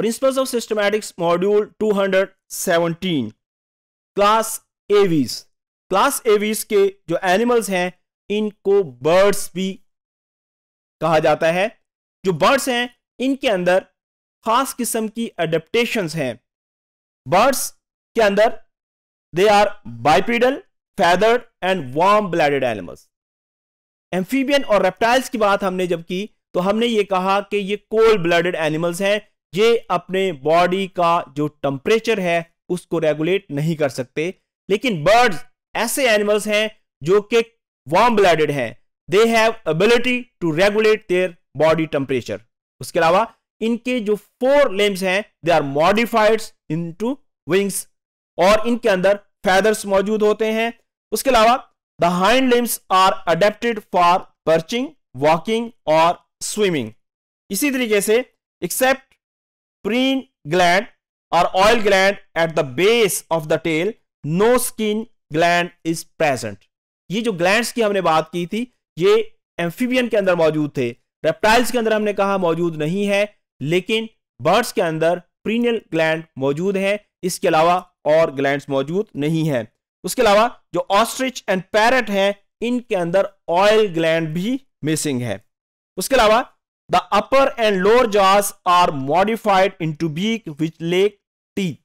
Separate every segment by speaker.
Speaker 1: Principles of systematics module 217 class Aves class Aves के जो animals हैं इनको बर्ड्स भी कहा जाता है जो बर्ड्स हैं इनके अंदर खास किस्म की अडेप्टेशन हैं बर्ड्स के अंदर they are bipedal feathered and warm blooded animals amphibian और रेप्टाइल्स की बात हमने जब की तो हमने ये कहा कि ये कोल्ड ब्लडेड एनिमल्स हैं ये अपने बॉडी का जो टेम्परेचर है उसको रेगुलेट नहीं कर सकते लेकिन बर्ड्स ऐसे एनिमल्स हैं जो कि वार्म ब्लडेड हैं they have ability to regulate their body temperature उसके अलावा इनके जो फोर लिम्स हैं they are modified into wings और इनके अंदर फैदर्स मौजूद होते हैं उसके अलावा the hind limbs are adapted for perching walking और स्विमिंग इसी तरीके से except preen gland or oil gland at the base of the tail no skin gland is present ये जो ग्लैंड्स की हमने बात की थी ये एम्फीबियन के अंदर मौजूद थे रेप्टाइल्स के अंदर हमने कहा मौजूद नहीं है लेकिन बर्ड्स के अंदर प्रीनियल ग्लैंड मौजूद है इसके अलावा और ग्लैंड मौजूद नहीं है उसके अलावा जो ऑस्ट्रिच एंड पैरट हैं इनके अंदर ऑयल ग्लैंड भी मिसिंग है उसके अलावा upper and lower jaws are modified into beak which lack teeth.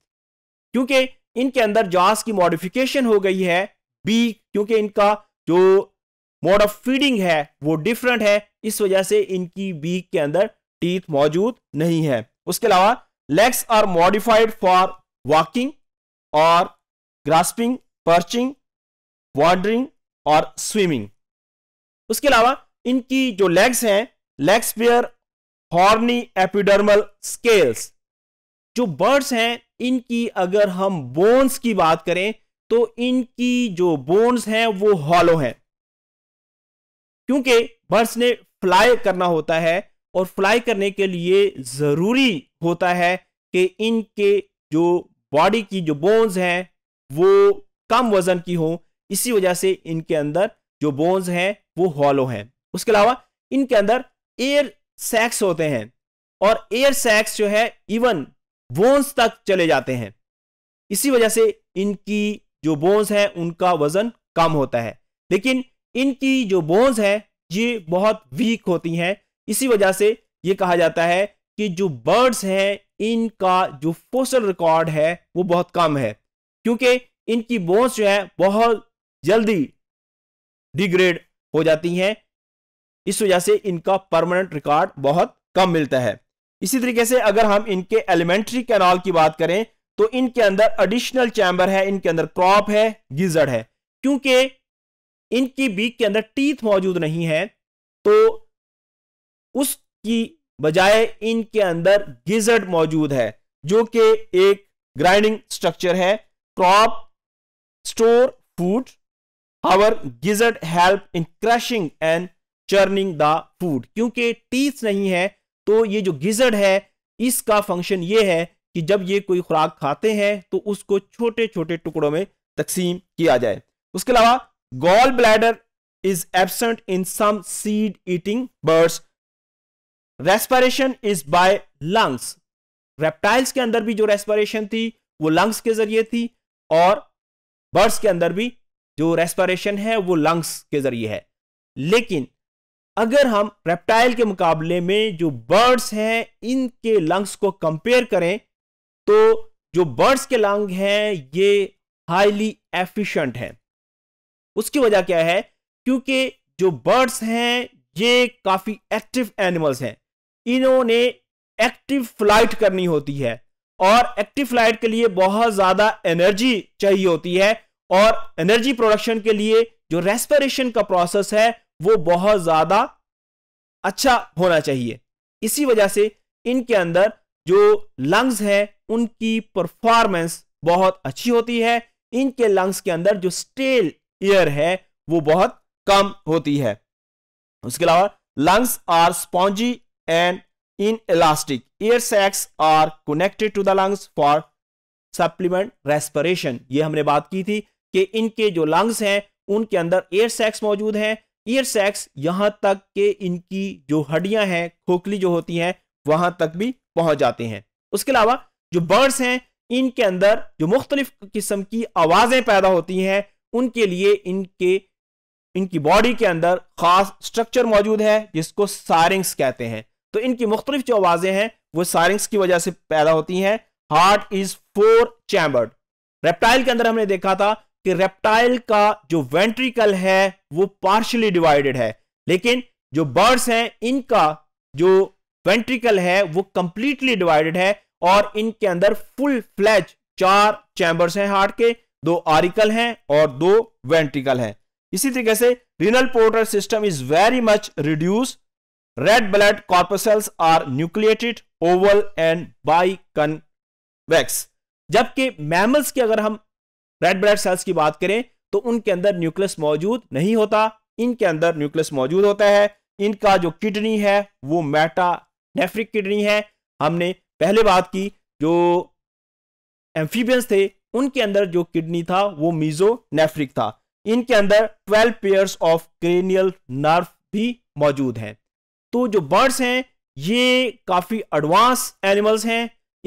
Speaker 1: क्योंकि इनके अंदर जॉस की मॉडिफिकेशन हो गई है बीक क्योंकि इनका जो मोड ऑफ फीडिंग है वो डिफरेंट है इस वजह से इनकी बीक के अंदर टीथ मौजूद नहीं है उसके अलावा legs are modified for walking और ग्रास्पिंग पर्चिंग वॉडरिंग और स्विमिंग उसके अलावा इनकी जो लेग्स हैं legs pair horny epidermal scales जो बर्ड्स हैं इनकी अगर हम बोन्स की बात करें तो इनकी जो बोन्स हैं वो हॉलो हैं क्योंकि बर्ड्स ने फ्लाई करना होता है और फ्लाई करने के लिए ज़रूरी होता है कि इनके जो बॉडी की जो बोन्स हैं वो कम वज़न की हो इसी वजह से इनके अंदर जो बोन्स हैं वो हॉलो हैं उसके अलावा इनके अंदर एयर सैक्स होते हैं और एयर सैक्स जो है इवन बोन्स तक चले जाते हैं इसी वजह से इनकी जो बोन्स है उनका वजन कम होता है लेकिन इनकी जो बोन्स है ये बहुत वीक होती हैं इसी वजह से ये कहा जाता है कि जो बर्ड्स हैं इनका जो फोसल रिकॉर्ड है वो बहुत कम है क्योंकि इनकी बोन्स जो है बहुत जल्दी डिग्रेड हो जाती हैं इस वजह से इनका परमानेंट रिकॉर्ड बहुत कम मिलता है इसी तरीके से अगर हम इनके एलिमेंट्री कैनाल की बात करें तो इनके अंदर एडिशनल चैम्बर है इनके अंदर क्रॉप है गिजड़ है क्योंकि इनकी बीक के अंदर टीथ मौजूद नहीं है तो उसकी बजाय इनके अंदर गिजड़ मौजूद है जो कि एक ग्राइंडिंग स्ट्रक्चर है क्रॉप स्टोर फूड हावर गिजड़ help in crushing and churning the food क्योंकि टीथ नहीं है तो ये जो गिजड़ है इसका फंक्शन ये है कि जब ये कोई खुराक खाते हैं तो उसको छोटे छोटे टुकड़ों में तकसीम किया जाए उसके अलावा gall bladder is absent in some seed eating birds respiration is by lungs reptiles के अंदर भी जो रेस्पायरेशन थी वो लंग्स के जरिए थी और बर्ड्स के अंदर भी जो रेस्पायरेशन है वो लंग्स के जरिए है लेकिन अगर हम रेप्टाइल के मुकाबले में जो बर्ड्स हैं इनके लंग्स को कंपेयर करें तो जो बर्ड्स के लंग हैं ये हाईली एफिशिएंट हैं उसकी वजह क्या है क्योंकि जो बर्ड्स हैं ये काफी एक्टिव एनिमल्स हैं इन्होंने एक्टिव फ्लाइट करनी होती है और एक्टिव फ्लाइट के लिए बहुत ज्यादा एनर्जी चाहिए होती है और एनर्जी प्रोडक्शन के लिए जो रेस्पिरेशन का प्रोसेस है वो बहुत ज़्यादा अच्छा होना चाहिए इसी वजह से इनके अंदर जो लंग्स हैं उनकी परफॉर्मेंस बहुत अच्छी होती है इनके लंग्स के अंदर जो स्टेल एयर है वो बहुत कम होती है उसके अलावा lungs are spongy and inelastic air sacs are connected to the lungs for supplement respiration ये हमने बात की थी कि इनके जो लंग्स हैं उनके अंदर एयर सैक्स मौजूद हैं ईयर सैक्स यहां तक के इनकी जो हड्डियां हैं खोखली जो होती हैं वहां तक भी पहुंच जाते हैं उसके अलावा जो बर्ड्स हैं इनके अंदर जो मुख्तलिफ किस्म की आवाज़ें पैदा होती हैं उनके लिए इनके इनकी बॉडी के अंदर ख़ास स्ट्रक्चर मौजूद है जिसको सारिंग्स कहते हैं तो इनकी मुख्तलिफ जो आवाज़ें हैं वो सारिंग्स की वजह से पैदा होती हैं heart is four chambered reptile के अंदर हमने देखा था कि रेप्टाइल का जो वेंट्रिकल है वो पार्शली डिवाइडेड है लेकिन जो बर्ड्स हैं इनका जो वेंट्रिकल है वो कंप्लीटली डिवाइडेड है और इनके अंदर फुल फ्लैच चार चैम्बर्स हैं हार्ट के दो आरिकल हैं और दो वेंट्रिकल हैं इसी तरीके से renal portal system is very much reduce red blood corpuscles are nucleated oval and by जबकि मैमल्स की अगर हम रेड ब्लड सेल्स की बात करें तो उनके अंदर न्यूक्लियस मौजूद नहीं होता इनके अंदर न्यूक्लियस मौजूद होता है इनका जो किडनी है वो मेटा नेफ्रिक किडनी है हमने पहले बात की जो एम्फीबियंस थे उनके अंदर जो किडनी था वो मीजो नेफ्रिक था इनके अंदर 12 पेयर्स ऑफ क्रेनियल नर्व भी मौजूद हैं तो जो बर्ड्स हैं ये काफ़ी एडवांस एनिमल्स हैं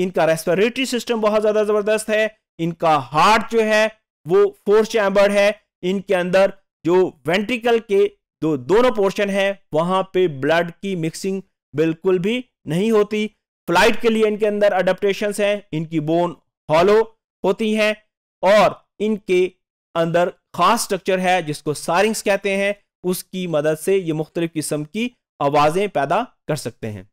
Speaker 1: इनका रेस्पिरेटरी सिस्टम बहुत ज़्यादा ज़बरदस्त है इनका हार्ट जो है वो फोर चैम्बर है इनके अंदर जो वेंट्रिकल के जो दोनों पोर्शन है वहां पे ब्लड की मिक्सिंग बिल्कुल भी नहीं होती फ्लाइट के लिए इनके अंदर अडेप्टेशन हैं इनकी बोन हॉलो होती हैं और इनके अंदर खास स्ट्रक्चर है जिसको सारिंग्स कहते हैं उसकी मदद से ये मुख्तलिफ किस्म की आवाज़ें पैदा कर सकते हैं